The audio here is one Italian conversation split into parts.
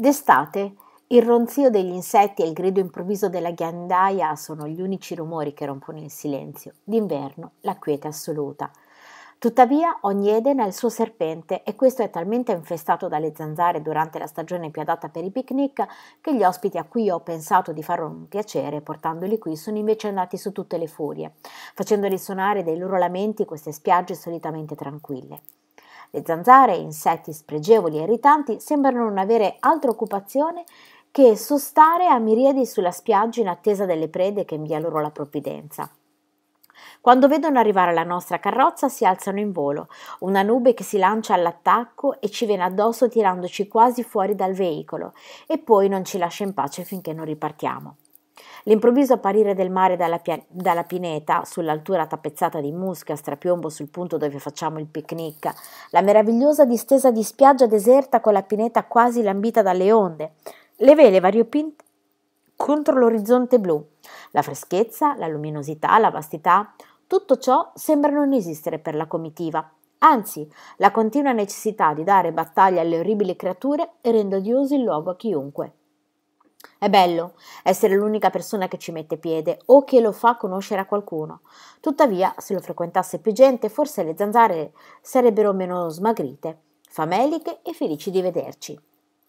D'estate il ronzio degli insetti e il grido improvviso della ghiandaia sono gli unici rumori che rompono il silenzio, d'inverno la quiete assoluta. Tuttavia ogni Eden ha il suo serpente e questo è talmente infestato dalle zanzare durante la stagione più adatta per i picnic che gli ospiti a cui ho pensato di fare un piacere portandoli qui sono invece andati su tutte le furie, facendo risuonare dei loro lamenti queste spiagge solitamente tranquille. Le zanzare, insetti spregevoli e irritanti, sembrano non avere altra occupazione che sostare a miriadi sulla spiaggia in attesa delle prede che invia loro la provvidenza. Quando vedono arrivare la nostra carrozza si alzano in volo, una nube che si lancia all'attacco e ci viene addosso tirandoci quasi fuori dal veicolo e poi non ci lascia in pace finché non ripartiamo. L'improvviso apparire del mare dalla, pia- dalla pineta, sull'altura tappezzata di musca a strapiombo sul punto dove facciamo il picnic, la meravigliosa distesa di spiaggia deserta con la pineta quasi lambita dalle onde, le vele variopinte contro l'orizzonte blu, la freschezza, la luminosità, la vastità, tutto ciò sembra non esistere per la comitiva, anzi la continua necessità di dare battaglia alle orribili creature rende odioso il luogo a chiunque. È bello essere l'unica persona che ci mette piede o che lo fa conoscere a qualcuno. Tuttavia, se lo frequentasse più gente, forse le zanzare sarebbero meno smagrite, fameliche e felici di vederci.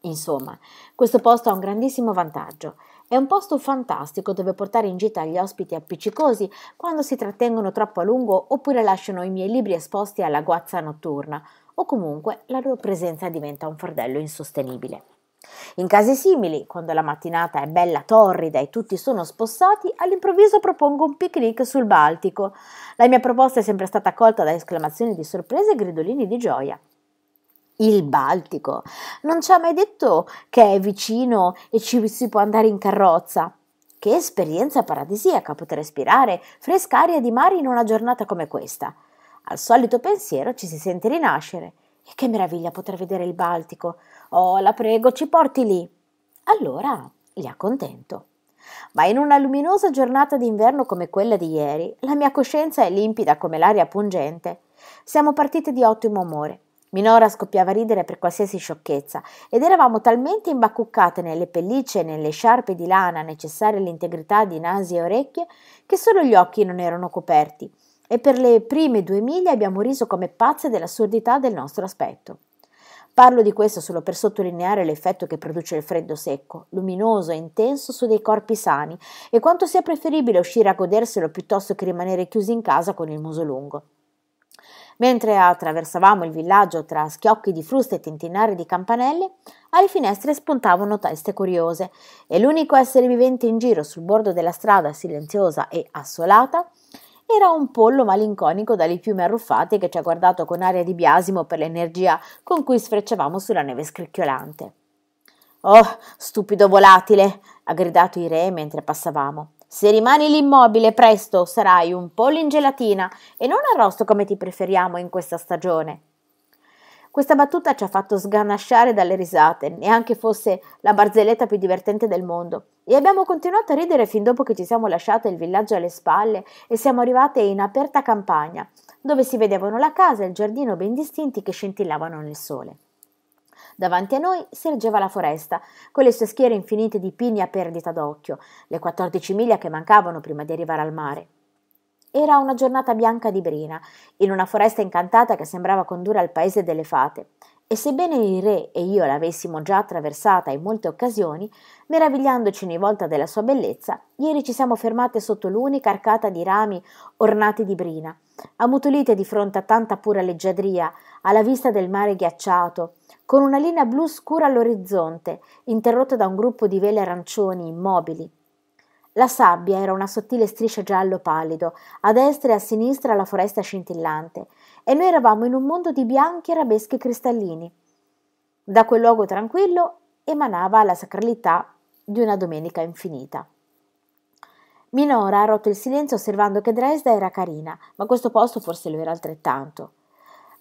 Insomma, questo posto ha un grandissimo vantaggio. È un posto fantastico dove portare in gita gli ospiti appiccicosi quando si trattengono troppo a lungo oppure lasciano i miei libri esposti alla guazza notturna o comunque la loro presenza diventa un fardello insostenibile. In casi simili, quando la mattinata è bella torrida e tutti sono spossati, all'improvviso propongo un picnic sul Baltico. La mia proposta è sempre stata accolta da esclamazioni di sorpresa e gridolini di gioia. Il Baltico. Non ci ha mai detto che è vicino e ci si può andare in carrozza. Che esperienza paradisiaca poter respirare fresca aria di mare in una giornata come questa. Al solito pensiero ci si sente rinascere. E che meraviglia poter vedere il Baltico. Oh, la prego, ci porti lì. Allora li accontento. Ma in una luminosa giornata d'inverno come quella di ieri, la mia coscienza è limpida come l'aria pungente. Siamo partite di ottimo umore. Minora scoppiava a ridere per qualsiasi sciocchezza ed eravamo talmente imbacuccate nelle pellicce e nelle sciarpe di lana necessarie all'integrità di nasi e orecchie che solo gli occhi non erano coperti e per le prime due miglia abbiamo riso come pazze dell'assurdità del nostro aspetto. Parlo di questo solo per sottolineare l'effetto che produce il freddo secco, luminoso e intenso su dei corpi sani e quanto sia preferibile uscire a goderselo piuttosto che rimanere chiusi in casa con il muso lungo. Mentre attraversavamo il villaggio tra schiocchi di frusta e tintinare di campanelle, alle finestre spuntavano teste curiose e l'unico essere vivente in giro sul bordo della strada silenziosa e assolata era un pollo malinconico dalle piume arruffate che ci ha guardato con aria di biasimo per l'energia con cui sfrecciavamo sulla neve scricchiolante. Oh, stupido volatile! ha gridato re mentre passavamo. Se rimani lì immobile, presto sarai un pollo in gelatina e non arrosto come ti preferiamo in questa stagione. Questa battuta ci ha fatto sganasciare dalle risate, neanche fosse la barzelletta più divertente del mondo. E abbiamo continuato a ridere fin dopo che ci siamo lasciate il villaggio alle spalle e siamo arrivate in aperta campagna, dove si vedevano la casa e il giardino ben distinti che scintillavano nel sole. Davanti a noi si ergeva la foresta, con le sue schiere infinite di pini a perdita d'occhio, le 14 miglia che mancavano prima di arrivare al mare. Era una giornata bianca di brina, in una foresta incantata che sembrava condurre al paese delle fate, e sebbene il re e io l'avessimo già attraversata in molte occasioni, meravigliandoci ogni volta della sua bellezza, ieri ci siamo fermate sotto l'unica arcata di rami ornati di brina, ammutolite di fronte a tanta pura leggiadria, alla vista del mare ghiacciato, con una linea blu scura all'orizzonte, interrotta da un gruppo di vele arancioni immobili, la sabbia era una sottile striscia giallo pallido, a destra e a sinistra la foresta scintillante, e noi eravamo in un mondo di bianchi arabeschi cristallini. Da quel luogo tranquillo emanava la sacralità di una domenica infinita. Minora ha rotto il silenzio osservando che Dresda era carina, ma questo posto forse lo era altrettanto.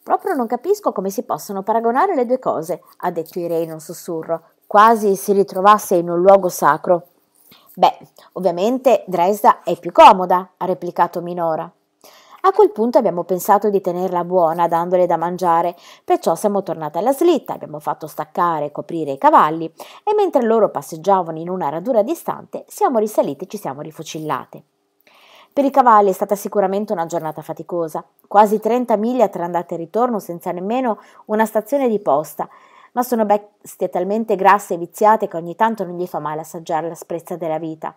Proprio non capisco come si possono paragonare le due cose, ha detto Irene in un sussurro, quasi si ritrovasse in un luogo sacro. Beh, ovviamente Dresda è più comoda, ha replicato Minora. A quel punto abbiamo pensato di tenerla buona dandole da mangiare, perciò siamo tornate alla slitta, abbiamo fatto staccare e coprire i cavalli e mentre loro passeggiavano in una radura distante siamo risalite e ci siamo rifocillate. Per i cavalli è stata sicuramente una giornata faticosa, quasi 30 miglia tra andata e ritorno senza nemmeno una stazione di posta, ma sono bestie talmente grasse e viziate che ogni tanto non gli fa male assaggiare l'asprezza della vita.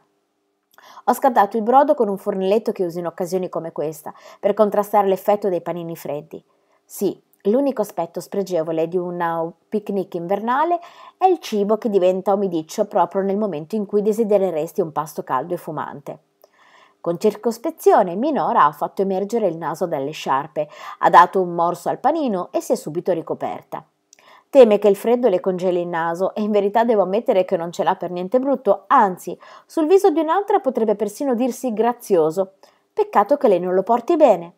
Ho scaldato il brodo con un fornelletto che uso in occasioni come questa, per contrastare l'effetto dei panini freddi. Sì, l'unico aspetto spregevole di un picnic invernale è il cibo che diventa umidiccio proprio nel momento in cui desidereresti un pasto caldo e fumante. Con circospezione Minora ha fatto emergere il naso dalle sciarpe, ha dato un morso al panino e si è subito ricoperta. Teme che il freddo le congeli il naso e in verità devo ammettere che non ce l'ha per niente brutto, anzi, sul viso di un'altra potrebbe persino dirsi grazioso. Peccato che lei non lo porti bene.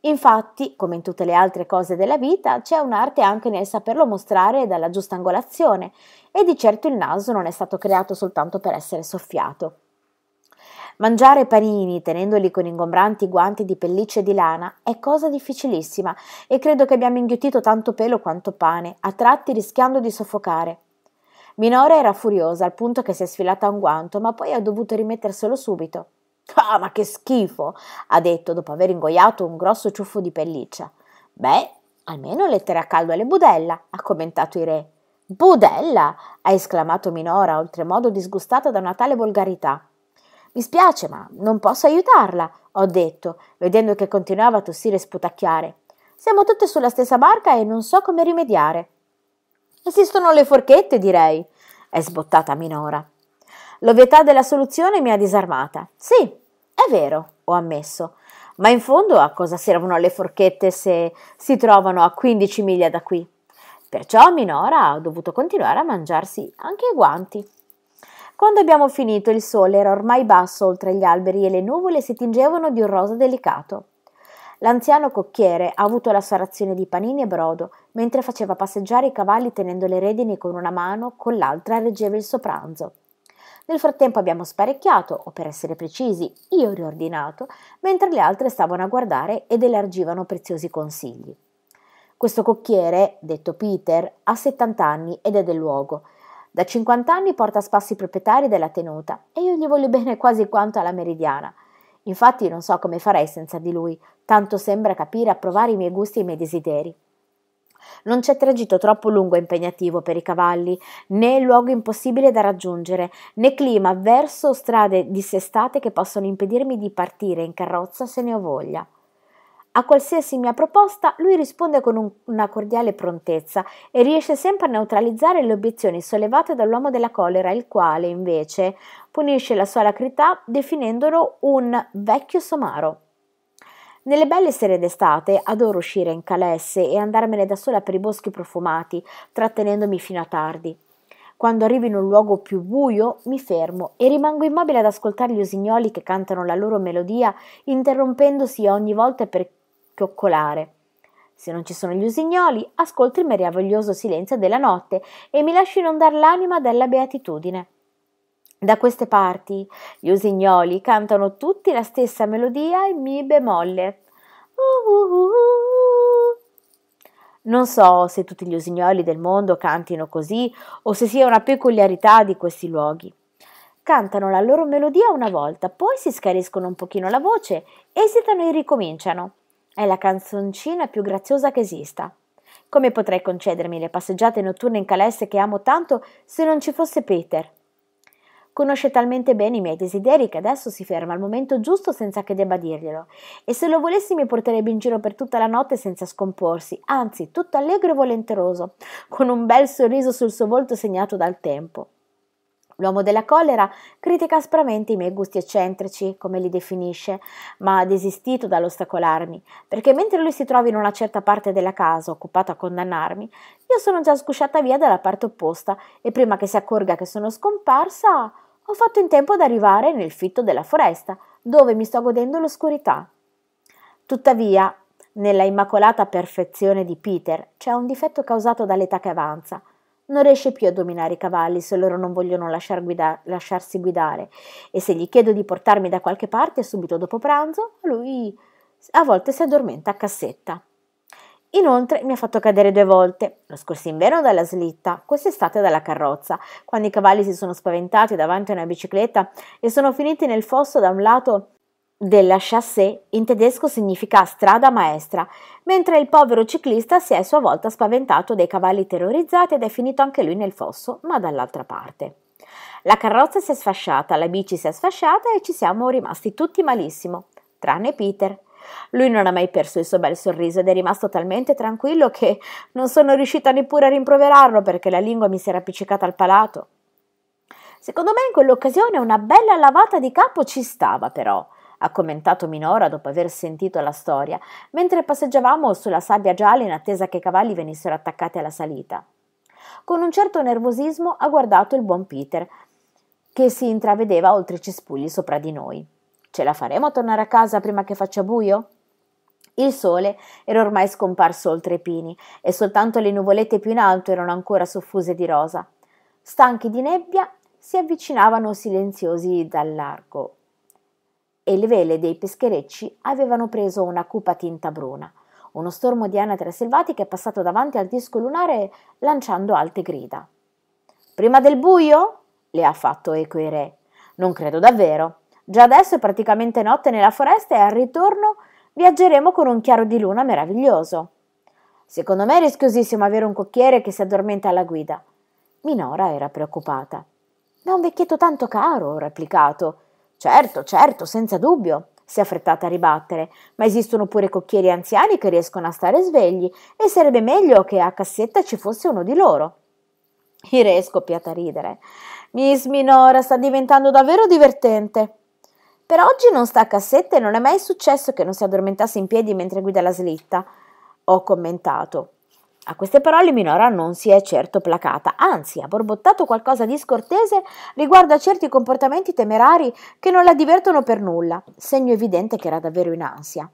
Infatti, come in tutte le altre cose della vita, c'è un'arte anche nel saperlo mostrare dalla giusta angolazione, e di certo il naso non è stato creato soltanto per essere soffiato. Mangiare panini tenendoli con ingombranti guanti di pelliccia e di lana è cosa difficilissima e credo che abbiamo inghiottito tanto pelo quanto pane, a tratti rischiando di soffocare. Minora era furiosa al punto che si è sfilata un guanto, ma poi ha dovuto rimetterselo subito. Ah, ma che schifo! ha detto dopo aver ingoiato un grosso ciuffo di pelliccia. Beh, almeno lettere a caldo alle budella, ha commentato il re. Budella! ha esclamato Minora, oltremodo disgustata da una tale volgarità. Mi spiace, ma non posso aiutarla, ho detto, vedendo che continuava a tossire e sputacchiare. Siamo tutte sulla stessa barca e non so come rimediare. Esistono le forchette, direi, è sbottata Minora. L'ovvietà della soluzione mi ha disarmata. Sì, è vero, ho ammesso. Ma in fondo a cosa servono le forchette se si trovano a 15 miglia da qui? Perciò Minora ha dovuto continuare a mangiarsi anche i guanti. Quando abbiamo finito il sole era ormai basso oltre gli alberi e le nuvole si tingevano di un rosa delicato. L'anziano cocchiere ha avuto la sua razione di panini e brodo, mentre faceva passeggiare i cavalli tenendo le redini con una mano, con l'altra reggeva il suo pranzo. Nel frattempo abbiamo sparecchiato, o per essere precisi, io riordinato, mentre le altre stavano a guardare ed elargivano preziosi consigli. Questo cocchiere, detto Peter, ha 70 anni ed è del luogo. Da 50 anni porta a spasso i proprietari della tenuta e io gli voglio bene quasi quanto alla meridiana. Infatti non so come farei senza di lui, tanto sembra capire e approvare i miei gusti e i miei desideri. Non c'è tragitto troppo lungo e impegnativo per i cavalli, né luogo impossibile da raggiungere, né clima avverso o strade dissestate che possono impedirmi di partire in carrozza se ne ho voglia. A qualsiasi mia proposta lui risponde con un, una cordiale prontezza e riesce sempre a neutralizzare le obiezioni sollevate dall'uomo della collera, il quale invece punisce la sua lacrità definendolo un vecchio somaro. Nelle belle sere d'estate adoro uscire in calesse e andarmene da sola per i boschi profumati, trattenendomi fino a tardi. Quando arrivo in un luogo più buio, mi fermo e rimango immobile ad ascoltare gli usignoli che cantano la loro melodia, interrompendosi ogni volta per chioccolare. Se non ci sono gli usignoli, ascolto il meraviglioso silenzio della notte e mi lascio inondare l'anima della beatitudine. Da queste parti gli usignoli cantano tutti la stessa melodia in mi bemolle. Uh, uh, uh. Non so se tutti gli usignoli del mondo cantino così o se sia una peculiarità di questi luoghi. Cantano la loro melodia una volta, poi si scariscono un pochino la voce, esitano e ricominciano. È la canzoncina più graziosa che esista. Come potrei concedermi le passeggiate notturne in calesse che amo tanto se non ci fosse Peter? Conosce talmente bene i miei desideri che adesso si ferma al momento giusto senza che debba dirglielo, e se lo volessi mi porterebbe in giro per tutta la notte senza scomporsi, anzi tutto allegro e volenteroso, con un bel sorriso sul suo volto segnato dal tempo. L'uomo della collera critica aspramente i miei gusti eccentrici, come li definisce, ma ha desistito dall'ostacolarmi, perché mentre lui si trova in una certa parte della casa occupato a condannarmi, io sono già sgusciata via dalla parte opposta e prima che si accorga che sono scomparsa, ho fatto in tempo ad arrivare nel fitto della foresta, dove mi sto godendo l'oscurità. Tuttavia, nella immacolata perfezione di Peter c'è un difetto causato dall'età che avanza – non riesce più a dominare i cavalli se loro non vogliono lasciar guida- lasciarsi guidare e se gli chiedo di portarmi da qualche parte subito dopo pranzo, lui a volte si addormenta a cassetta. Inoltre mi ha fatto cadere due volte, lo scorso inverno dalla slitta, quest'estate dalla carrozza, quando i cavalli si sono spaventati davanti a una bicicletta e sono finiti nel fosso da un lato della chassée in tedesco significa strada maestra, mentre il povero ciclista si è a sua volta spaventato dai cavalli terrorizzati ed è finito anche lui nel fosso, ma dall'altra parte. La carrozza si è sfasciata, la bici si è sfasciata e ci siamo rimasti tutti malissimo, tranne Peter. Lui non ha mai perso il suo bel sorriso ed è rimasto talmente tranquillo che non sono riuscita neppure a rimproverarlo perché la lingua mi si era appiccicata al palato. Secondo me in quell'occasione una bella lavata di capo ci stava però ha commentato Minora dopo aver sentito la storia, mentre passeggiavamo sulla sabbia gialla in attesa che i cavalli venissero attaccati alla salita. Con un certo nervosismo ha guardato il buon Peter, che si intravedeva oltre i cespugli sopra di noi. Ce la faremo a tornare a casa prima che faccia buio? Il sole era ormai scomparso oltre i pini e soltanto le nuvolette più in alto erano ancora soffuse di rosa. Stanchi di nebbia, si avvicinavano silenziosi dal largo e le vele dei pescherecci avevano preso una cupa tinta bruna. Uno stormo di anatre selvatiche è passato davanti al disco lunare lanciando alte grida. Prima del buio? le ha fatto eco i re. Non credo davvero. Già adesso è praticamente notte nella foresta e al ritorno viaggeremo con un chiaro di luna meraviglioso. Secondo me è rischiosissimo avere un cocchiere che si addormenta alla guida. Minora era preoccupata. Ma un vecchietto tanto caro, ho replicato. Certo, certo, senza dubbio, si è affrettata a ribattere, ma esistono pure cocchieri anziani che riescono a stare svegli e sarebbe meglio che a cassetta ci fosse uno di loro. Irene è scoppiata a ridere. Miss Minora sta diventando davvero divertente. Per oggi non sta a cassetta e non è mai successo che non si addormentasse in piedi mentre guida la slitta, ho commentato. A queste parole Minora non si è certo placata, anzi ha borbottato qualcosa di scortese riguardo a certi comportamenti temerari che non la divertono per nulla, segno evidente che era davvero in ansia.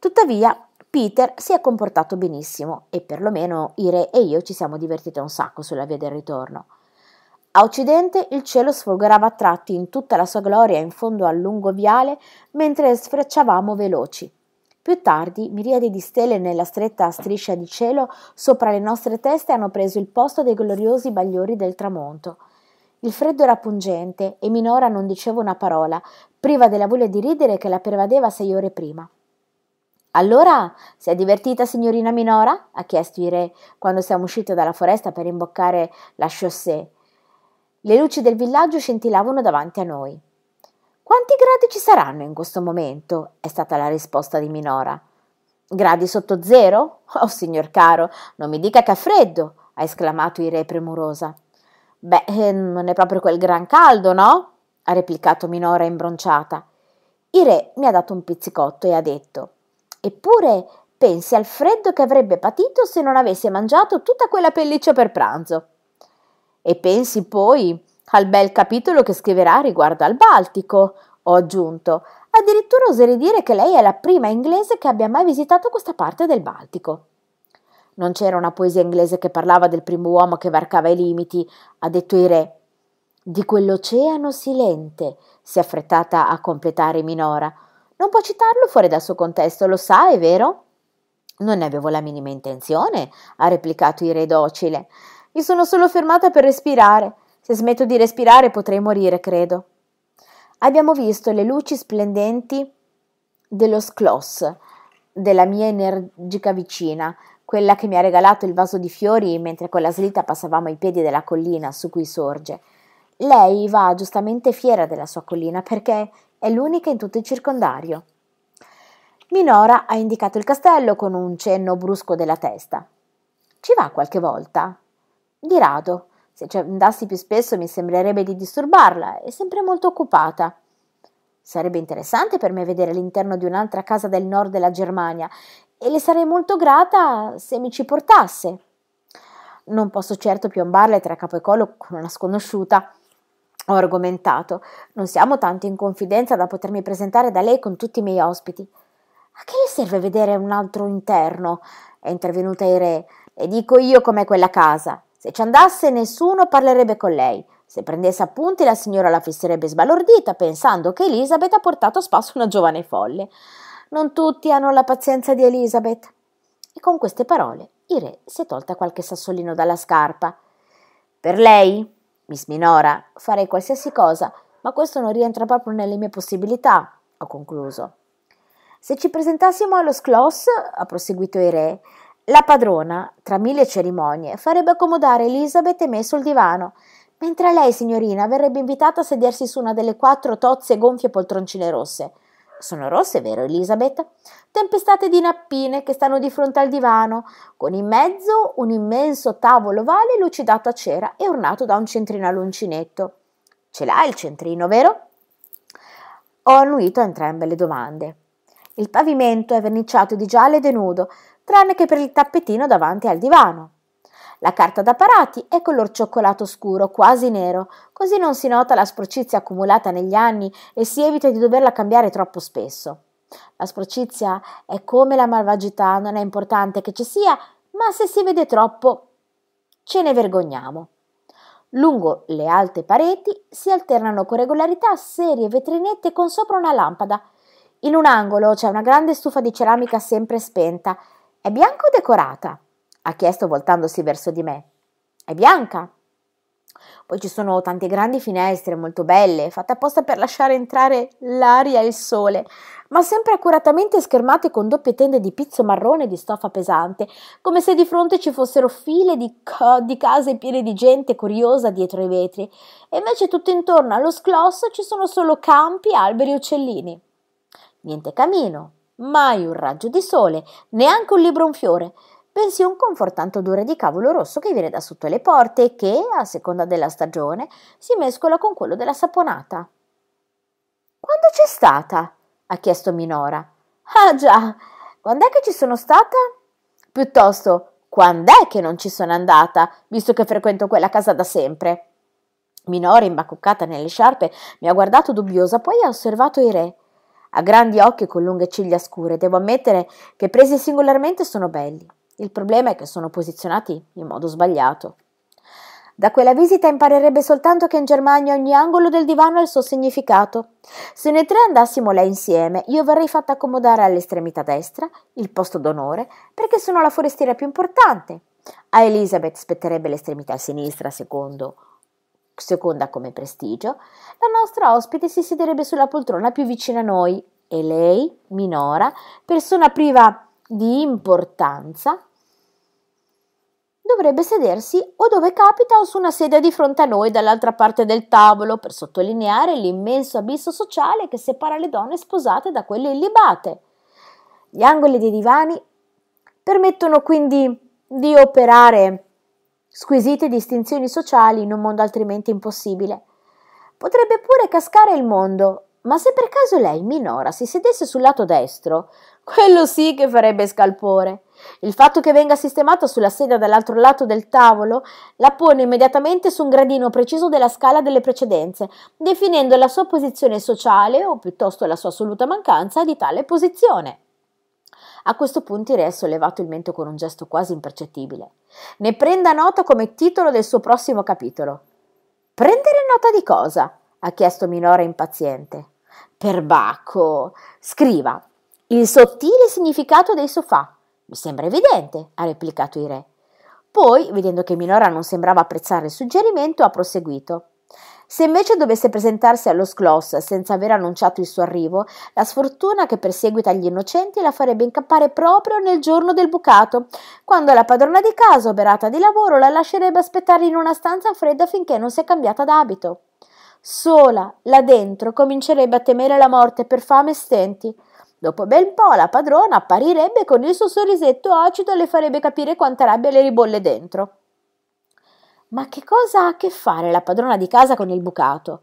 Tuttavia, Peter si è comportato benissimo e perlomeno Ire e io ci siamo divertite un sacco sulla via del ritorno. A occidente il cielo sfolgorava a tratti in tutta la sua gloria in fondo al lungo viale mentre sfrecciavamo veloci. Più tardi, miriadi di stelle nella stretta striscia di cielo sopra le nostre teste hanno preso il posto dei gloriosi bagliori del tramonto. Il freddo era pungente e Minora non diceva una parola, priva della voglia di ridere che la pervadeva sei ore prima. Allora, si è divertita signorina Minora? ha chiesto il re quando siamo usciti dalla foresta per imboccare la chaussée. Le luci del villaggio scintillavano davanti a noi. Quanti gradi ci saranno in questo momento? è stata la risposta di Minora. Gradi sotto zero? Oh, signor caro, non mi dica che ha freddo! ha esclamato Irei premurosa. Beh, ehm, non è proprio quel gran caldo, no? ha replicato Minora imbronciata. Irei mi ha dato un pizzicotto e ha detto: Eppure pensi al freddo che avrebbe patito se non avesse mangiato tutta quella pelliccia per pranzo. E pensi poi al bel capitolo che scriverà riguardo al Baltico, ho aggiunto. Addirittura oserei dire che lei è la prima inglese che abbia mai visitato questa parte del Baltico. Non c'era una poesia inglese che parlava del primo uomo che varcava i limiti, ha detto i re. Di quell'oceano silente, si è affrettata a completare Minora. Non può citarlo fuori dal suo contesto, lo sa, è vero? Non ne avevo la minima intenzione, ha replicato il re docile. Mi sono solo fermata per respirare. Se smetto di respirare potrei morire, credo. Abbiamo visto le luci splendenti dello Skloss, della mia energica vicina, quella che mi ha regalato il vaso di fiori mentre con la slitta passavamo ai piedi della collina su cui sorge. Lei va giustamente fiera della sua collina perché è l'unica in tutto il circondario. Minora ha indicato il castello con un cenno brusco della testa. Ci va qualche volta? Di rado, se ci cioè, andassi più spesso mi sembrerebbe di disturbarla, è sempre molto occupata. Sarebbe interessante per me vedere l'interno di un'altra casa del nord della Germania e le sarei molto grata se mi ci portasse. Non posso certo piombarle tra capo e collo con una sconosciuta. Ho argomentato. Non siamo tanto in confidenza da potermi presentare da lei con tutti i miei ospiti. A che le serve vedere un altro interno? È intervenuta il re. Le dico io com'è quella casa. Se ci andasse nessuno parlerebbe con lei. Se prendesse appunti la signora la fisserebbe sbalordita pensando che Elisabeth ha portato a spasso una giovane folle. Non tutti hanno la pazienza di Elisabeth. E con queste parole il re si è tolta qualche sassolino dalla scarpa. Per lei, Miss Minora, farei qualsiasi cosa, ma questo non rientra proprio nelle mie possibilità, ho concluso. Se ci presentassimo allo Sclos, ha proseguito il re, la padrona, tra mille cerimonie, farebbe accomodare Elizabeth e me sul divano, mentre lei, signorina, verrebbe invitata a sedersi su una delle quattro tozze gonfie poltroncine rosse. Sono rosse, vero Elizabeth? Tempestate di nappine che stanno di fronte al divano, con in mezzo un immenso tavolo ovale lucidato a cera e ornato da un centrino all'uncinetto. Ce l'ha il centrino, vero? Ho annuito a entrambe le domande. Il pavimento è verniciato di giallo e denudo, tranne che per il tappetino davanti al divano. La carta da parati è color cioccolato scuro, quasi nero, così non si nota la sporcizia accumulata negli anni e si evita di doverla cambiare troppo spesso. La sporcizia è come la malvagità, non è importante che ci sia, ma se si vede troppo ce ne vergogniamo. Lungo le alte pareti si alternano con regolarità serie vetrinette con sopra una lampada. In un angolo c'è una grande stufa di ceramica sempre spenta è bianca o decorata? ha chiesto voltandosi verso di me. È bianca. Poi ci sono tante grandi finestre molto belle, fatte apposta per lasciare entrare l'aria e il sole, ma sempre accuratamente schermate con doppie tende di pizzo marrone e di stoffa pesante, come se di fronte ci fossero file di, co- di case piene di gente curiosa dietro i vetri, e invece tutto intorno allo sclosso ci sono solo campi, alberi e uccellini. Niente camino, mai un raggio di sole, neanche un libro un fiore, bensì un confortante odore di cavolo rosso che viene da sotto le porte e che, a seconda della stagione, si mescola con quello della saponata. Quando c'è stata? ha chiesto Minora. Ah già, quando è che ci sono stata? Piuttosto, quando è che non ci sono andata, visto che frequento quella casa da sempre? Minora, imbacuccata nelle sciarpe, mi ha guardato dubbiosa, poi ha osservato i re. Ha grandi occhi con lunghe ciglia scure, devo ammettere che presi singolarmente sono belli. Il problema è che sono posizionati in modo sbagliato. Da quella visita imparerebbe soltanto che in Germania ogni angolo del divano ha il suo significato. Se noi tre andassimo lei insieme, io verrei fatta accomodare all'estremità destra, il posto d'onore, perché sono la forestiera più importante. A Elizabeth spetterebbe l'estremità sinistra, secondo seconda come prestigio, la nostra ospite si siederebbe sulla poltrona più vicina a noi e lei, minora, persona priva di importanza, dovrebbe sedersi o dove capita o su una sedia di fronte a noi dall'altra parte del tavolo per sottolineare l'immenso abisso sociale che separa le donne sposate da quelle illibate. Gli angoli dei divani permettono quindi di operare squisite distinzioni sociali in un mondo altrimenti impossibile. Potrebbe pure cascare il mondo, ma se per caso lei, minora, si sedesse sul lato destro, quello sì che farebbe scalpore. Il fatto che venga sistemata sulla sedia dall'altro lato del tavolo la pone immediatamente su un gradino preciso della scala delle precedenze, definendo la sua posizione sociale o piuttosto la sua assoluta mancanza di tale posizione. A questo punto il re ha sollevato il mento con un gesto quasi impercettibile. Ne prenda nota come titolo del suo prossimo capitolo. Prendere nota di cosa? ha chiesto Minora impaziente. Perbacco. Scriva. Il sottile significato dei sofà. Mi sembra evidente, ha replicato il re. Poi, vedendo che Minora non sembrava apprezzare il suggerimento, ha proseguito. Se invece dovesse presentarsi allo SCLOS senza aver annunciato il suo arrivo, la sfortuna che perseguita gli innocenti la farebbe incappare proprio nel giorno del bucato, quando la padrona di casa, oberata di lavoro, la lascerebbe aspettare in una stanza fredda finché non si è cambiata d'abito. Sola, là dentro, comincerebbe a temere la morte per fame e stenti. Dopo bel po' la padrona apparirebbe con il suo sorrisetto acido e le farebbe capire quanta rabbia le ribolle dentro. Ma che cosa ha a che fare la padrona di casa con il bucato?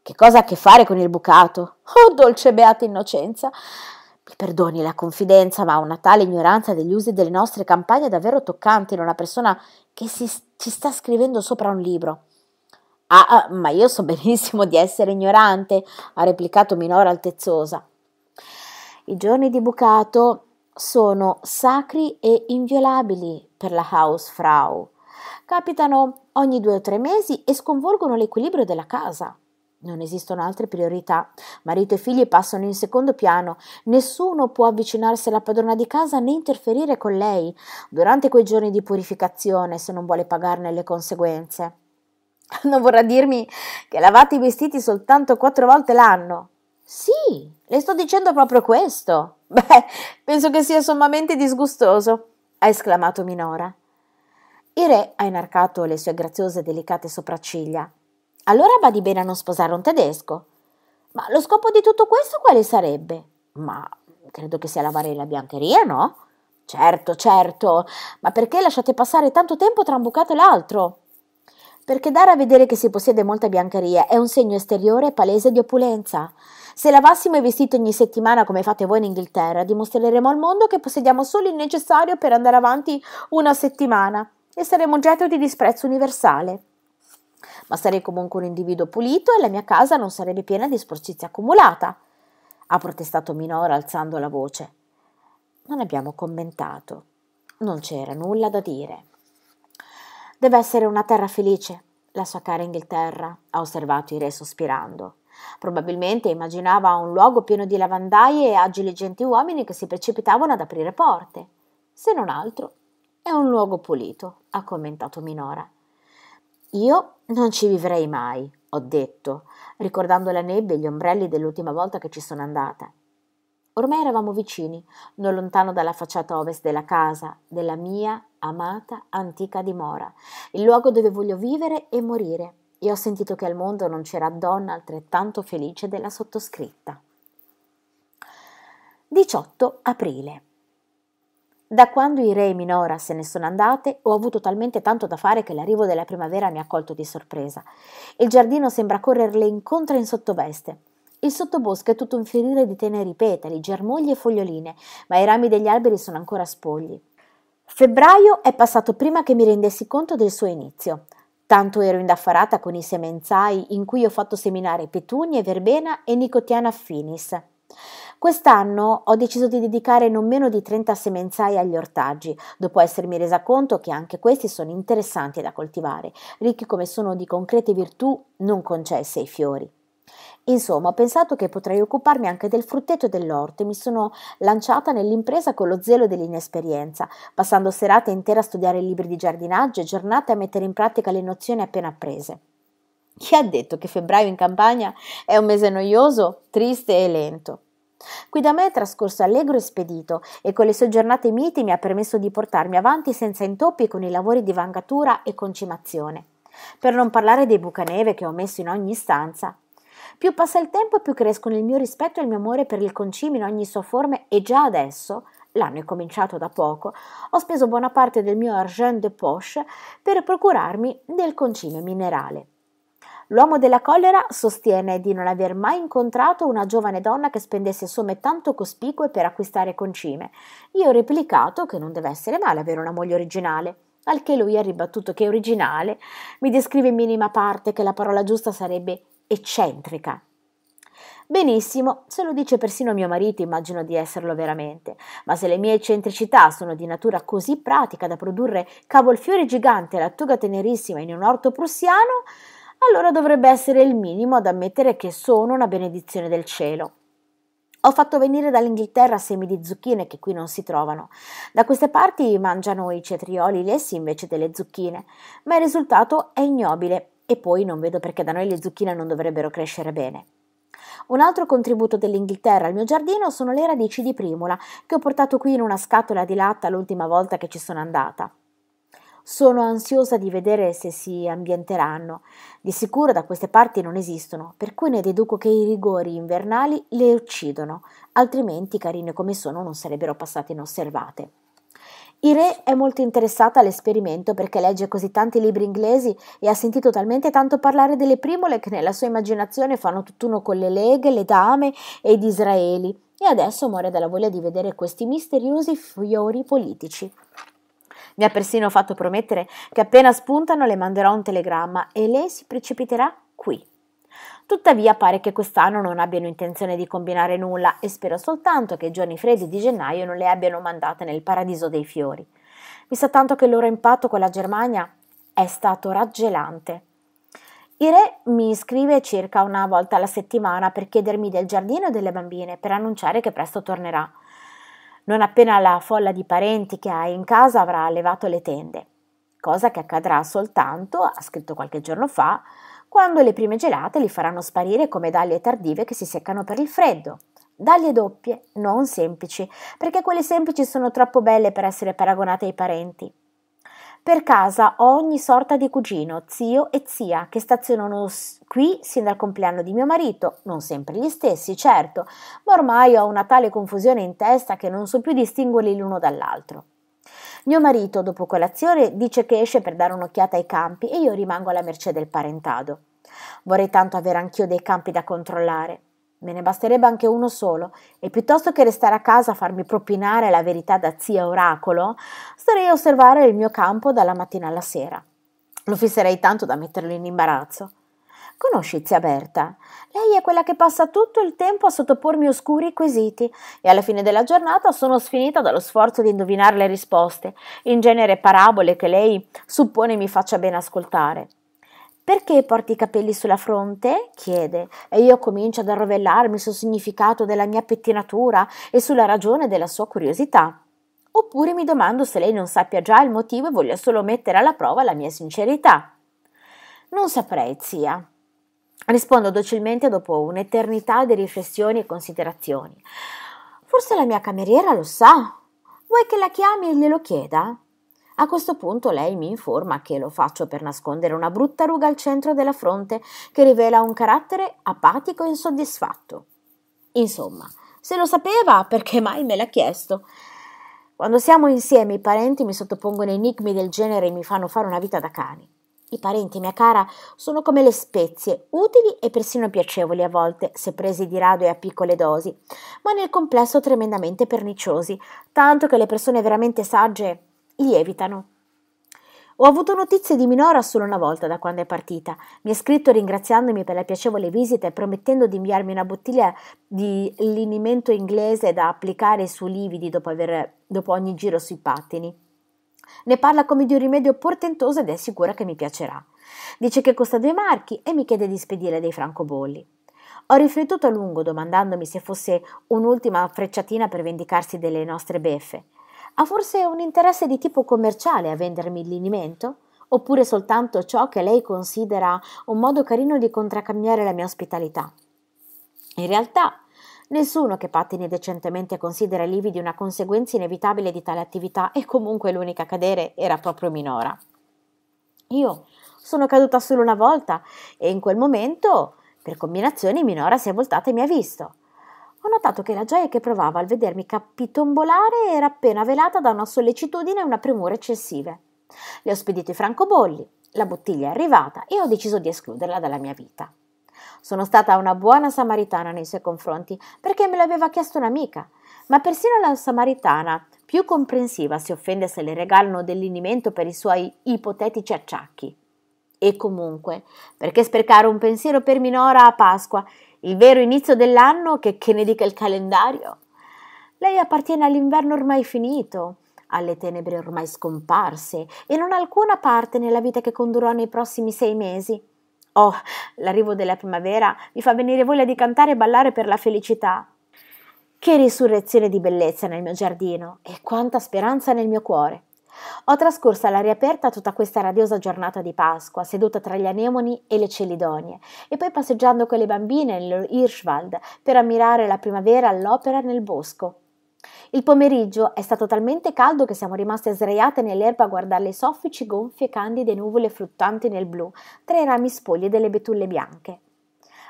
Che cosa ha a che fare con il bucato? Oh, dolce beata innocenza! Mi perdoni la confidenza, ma una tale ignoranza degli usi delle nostre campagne è davvero toccante in una persona che si, ci sta scrivendo sopra un libro. Ah, ah, ma io so benissimo di essere ignorante, ha replicato Minora altezzosa. I giorni di bucato sono sacri e inviolabili per la Hausfrau capitano ogni due o tre mesi e sconvolgono l'equilibrio della casa. Non esistono altre priorità. Marito e figli passano in secondo piano. Nessuno può avvicinarsi alla padrona di casa né interferire con lei durante quei giorni di purificazione se non vuole pagarne le conseguenze. Non vorrà dirmi che lavate i vestiti soltanto quattro volte l'anno. Sì, le sto dicendo proprio questo. Beh, penso che sia sommamente disgustoso, ha esclamato Minora. Il re ha inarcato le sue graziose e delicate sopracciglia. Allora badi bene a non sposare un tedesco. Ma lo scopo di tutto questo quale sarebbe? Ma credo che sia lavare la biancheria, no? Certo, certo, ma perché lasciate passare tanto tempo tra un bucato e l'altro? Perché dare a vedere che si possiede molta biancheria è un segno esteriore e palese di opulenza. Se lavassimo i vestiti ogni settimana come fate voi in Inghilterra, dimostreremo al mondo che possediamo solo il necessario per andare avanti una settimana e saremo oggetto di disprezzo universale. Ma sarei comunque un individuo pulito e la mia casa non sarebbe piena di sporcizia accumulata, ha protestato Minora alzando la voce. Non abbiamo commentato. Non c'era nulla da dire. Deve essere una terra felice, la sua cara Inghilterra, ha osservato il re sospirando. Probabilmente immaginava un luogo pieno di lavandaie e agili gentiluomini che si precipitavano ad aprire porte. Se non altro, è un luogo pulito ha commentato Minora. Io non ci vivrei mai, ho detto, ricordando la nebbia e gli ombrelli dell'ultima volta che ci sono andata. Ormai eravamo vicini, non lontano dalla facciata ovest della casa, della mia amata antica dimora, il luogo dove voglio vivere e morire. E ho sentito che al mondo non c'era donna altrettanto felice della sottoscritta. 18 aprile da quando i re e Minora se ne sono andate, ho avuto talmente tanto da fare che l'arrivo della primavera mi ha colto di sorpresa. Il giardino sembra correrle incontro in sottoveste. Il sottobosco è tutto un fiorire di teneri petali, germogli e foglioline, ma i rami degli alberi sono ancora spogli. Febbraio è passato prima che mi rendessi conto del suo inizio. Tanto ero indaffarata con i semenzai in cui ho fatto seminare petunia e verbena e nicotiana finis. Quest'anno ho deciso di dedicare non meno di 30 semenzaie agli ortaggi, dopo essermi resa conto che anche questi sono interessanti da coltivare, ricchi come sono di concrete virtù non concesse ai fiori. Insomma, ho pensato che potrei occuparmi anche del frutteto e dell'orto e mi sono lanciata nell'impresa con lo zelo dell'inesperienza, passando serate intere a studiare libri di giardinaggio e giornate a mettere in pratica le nozioni appena apprese. Chi ha detto che febbraio in campagna è un mese noioso, triste e lento? Qui da me è trascorso allegro e spedito e con le sue giornate miti mi ha permesso di portarmi avanti senza intoppi con i lavori di vangatura e concimazione. Per non parlare dei bucaneve che ho messo in ogni stanza. Più passa il tempo più crescono il mio rispetto e il mio amore per il concime in ogni sua forma e già adesso, l'anno è cominciato da poco, ho speso buona parte del mio argent de poche per procurarmi del concime minerale. L'uomo della collera sostiene di non aver mai incontrato una giovane donna che spendesse somme tanto cospicue per acquistare concime. Io ho replicato che non deve essere male avere una moglie originale. Al che lui ha ribattuto che originale mi descrive in minima parte che la parola giusta sarebbe eccentrica. Benissimo, se lo dice persino mio marito immagino di esserlo veramente, ma se le mie eccentricità sono di natura così pratica da produrre cavolfiore gigante e lattuga tenerissima in un orto prussiano, allora dovrebbe essere il minimo ad ammettere che sono una benedizione del cielo. Ho fatto venire dall'Inghilterra semi di zucchine che qui non si trovano. Da queste parti mangiano i cetrioli lessi invece delle zucchine, ma il risultato è ignobile e poi non vedo perché da noi le zucchine non dovrebbero crescere bene. Un altro contributo dell'Inghilterra al mio giardino sono le radici di primula che ho portato qui in una scatola di latta l'ultima volta che ci sono andata. Sono ansiosa di vedere se si ambienteranno. Di sicuro da queste parti non esistono, per cui ne deduco che i rigori invernali le uccidono, altrimenti carine come sono non sarebbero passate inosservate. Ire è molto interessata all'esperimento perché legge così tanti libri inglesi e ha sentito talmente tanto parlare delle primole che nella sua immaginazione fanno tutt'uno con le leghe, le dame e gli israeli. E adesso muore dalla voglia di vedere questi misteriosi fiori politici. Mi ha persino fatto promettere che appena spuntano le manderò un telegramma e lei si precipiterà qui. Tuttavia pare che quest'anno non abbiano intenzione di combinare nulla e spero soltanto che i giorni freddi di gennaio non le abbiano mandate nel paradiso dei fiori. Mi sa tanto che il loro impatto con la Germania è stato raggelante. Il re mi scrive circa una volta alla settimana per chiedermi del giardino e delle bambine, per annunciare che presto tornerà. Non appena la folla di parenti che hai in casa avrà levato le tende, cosa che accadrà soltanto, ha scritto qualche giorno fa, quando le prime gelate li faranno sparire come dalle tardive che si seccano per il freddo. Dalle doppie, non semplici, perché quelle semplici sono troppo belle per essere paragonate ai parenti. Per casa ho ogni sorta di cugino, zio e zia che stazionano qui sin dal compleanno di mio marito, non sempre gli stessi, certo, ma ormai ho una tale confusione in testa che non so più distinguerli l'uno dall'altro. Mio marito, dopo colazione, dice che esce per dare un'occhiata ai campi e io rimango alla mercé del parentado. Vorrei tanto avere anch'io dei campi da controllare. Me ne basterebbe anche uno solo, e piuttosto che restare a casa a farmi propinare la verità da zia Oracolo, starei a osservare il mio campo dalla mattina alla sera. Lo fisserei tanto da metterlo in imbarazzo. Conosci zia Berta? Lei è quella che passa tutto il tempo a sottopormi oscuri quesiti e alla fine della giornata sono sfinita dallo sforzo di indovinare le risposte, in genere parabole che lei suppone mi faccia bene ascoltare perché porti i capelli sulla fronte? chiede e io comincio ad arrovellarmi sul significato della mia pettinatura e sulla ragione della sua curiosità. Oppure mi domando se lei non sappia già il motivo e voglia solo mettere alla prova la mia sincerità. Non saprei, zia. Rispondo docilmente dopo un'eternità di riflessioni e considerazioni. Forse la mia cameriera lo sa. Vuoi che la chiami e glielo chieda? A questo punto lei mi informa che lo faccio per nascondere una brutta ruga al centro della fronte che rivela un carattere apatico e insoddisfatto. Insomma, se lo sapeva, perché mai me l'ha chiesto? Quando siamo insieme i parenti mi sottopongono enigmi del genere e mi fanno fare una vita da cani. I parenti, mia cara, sono come le spezie, utili e persino piacevoli a volte, se presi di rado e a piccole dosi, ma nel complesso tremendamente perniciosi, tanto che le persone veramente sagge lievitano. Ho avuto notizie di Minora solo una volta da quando è partita. Mi ha scritto ringraziandomi per la piacevole visita e promettendo di inviarmi una bottiglia di linimento inglese da applicare su lividi dopo, aver, dopo ogni giro sui pattini. Ne parla come di un rimedio portentoso ed è sicura che mi piacerà. Dice che costa due marchi e mi chiede di spedire dei francobolli. Ho riflettuto a lungo domandandomi se fosse un'ultima frecciatina per vendicarsi delle nostre beffe. Ha forse un interesse di tipo commerciale a vendermi l'inimento? Oppure soltanto ciò che lei considera un modo carino di contraccambiare la mia ospitalità? In realtà, nessuno che pattini decentemente considera i lividi una conseguenza inevitabile di tale attività e comunque l'unica a cadere era proprio Minora. Io sono caduta solo una volta e in quel momento, per combinazione, Minora si è voltata e mi ha visto ho notato che la gioia che provava al vedermi capitombolare era appena velata da una sollecitudine e una premura eccessive. Le ho spedito i francobolli, la bottiglia è arrivata e ho deciso di escluderla dalla mia vita. Sono stata una buona samaritana nei suoi confronti perché me l'aveva chiesto un'amica, ma persino la samaritana più comprensiva si offende se le regalano dell'inimento per i suoi ipotetici acciacchi. E comunque, perché sprecare un pensiero per Minora a Pasqua il vero inizio dell'anno, che, che ne dica il calendario? Lei appartiene all'inverno ormai finito, alle tenebre ormai scomparse e non ha alcuna parte nella vita che condurrò nei prossimi sei mesi. Oh, l'arrivo della primavera mi fa venire voglia di cantare e ballare per la felicità. Che risurrezione di bellezza nel mio giardino e quanta speranza nel mio cuore. Ho trascorso all'aria aperta tutta questa radiosa giornata di Pasqua, seduta tra gli anemoni e le celidonie, e poi passeggiando con le bambine nello Hirschwald per ammirare la primavera all'opera nel bosco. Il pomeriggio è stato talmente caldo che siamo rimaste sdraiate nell'erba a guardare le soffici, gonfie, candide nuvole fluttanti nel blu, tra i rami spogli delle betulle bianche.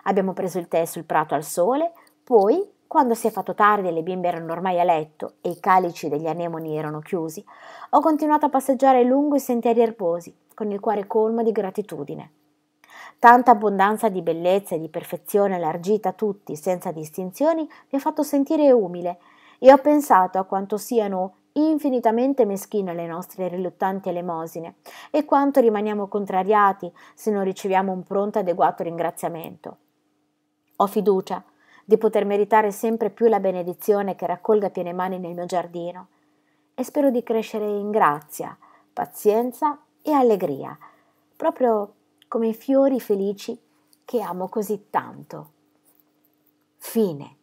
Abbiamo preso il tè sul prato al sole, poi quando si è fatto tardi e le bimbe erano ormai a letto e i calici degli anemoni erano chiusi, ho continuato a passeggiare lungo i sentieri erbosi, con il cuore colmo di gratitudine. Tanta abbondanza di bellezza e di perfezione allargita a tutti, senza distinzioni, mi ha fatto sentire umile e ho pensato a quanto siano infinitamente meschine le nostre riluttanti elemosine e quanto rimaniamo contrariati se non riceviamo un pronto e adeguato ringraziamento. Ho fiducia di poter meritare sempre più la benedizione che raccolga a piene mani nel mio giardino e spero di crescere in grazia, pazienza e allegria, proprio come i fiori felici che amo così tanto. Fine.